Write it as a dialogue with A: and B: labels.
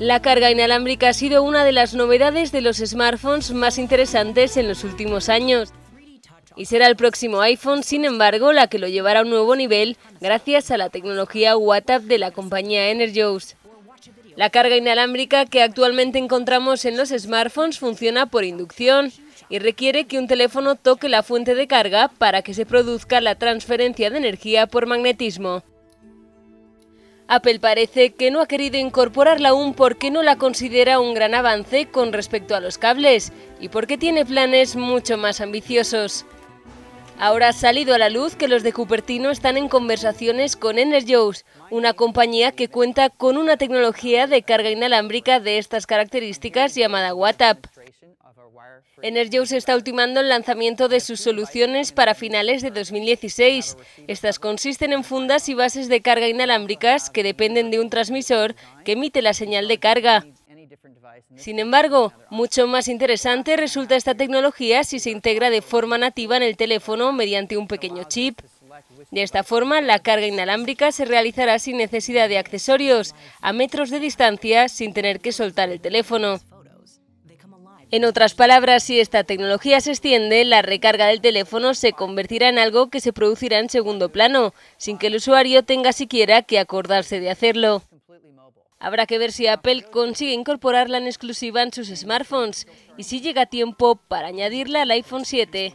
A: La carga inalámbrica ha sido una de las novedades de los smartphones más interesantes en los últimos años. Y será el próximo iPhone, sin embargo, la que lo llevará a un nuevo nivel gracias a la tecnología WhatsApp de la compañía Energous. La carga inalámbrica que actualmente encontramos en los smartphones funciona por inducción y requiere que un teléfono toque la fuente de carga para que se produzca la transferencia de energía por magnetismo. Apple parece que no ha querido incorporarla aún porque no la considera un gran avance con respecto a los cables y porque tiene planes mucho más ambiciosos. Ahora ha salido a la luz que los de Cupertino están en conversaciones con Energios, una compañía que cuenta con una tecnología de carga inalámbrica de estas características llamada WhatsApp se está ultimando el lanzamiento de sus soluciones para finales de 2016. Estas consisten en fundas y bases de carga inalámbricas que dependen de un transmisor que emite la señal de carga. Sin embargo, mucho más interesante resulta esta tecnología si se integra de forma nativa en el teléfono mediante un pequeño chip. De esta forma, la carga inalámbrica se realizará sin necesidad de accesorios, a metros de distancia, sin tener que soltar el teléfono. En otras palabras, si esta tecnología se extiende, la recarga del teléfono se convertirá en algo que se producirá en segundo plano, sin que el usuario tenga siquiera que acordarse de hacerlo. Habrá que ver si Apple consigue incorporarla en exclusiva en sus smartphones y si llega tiempo para añadirla al iPhone 7.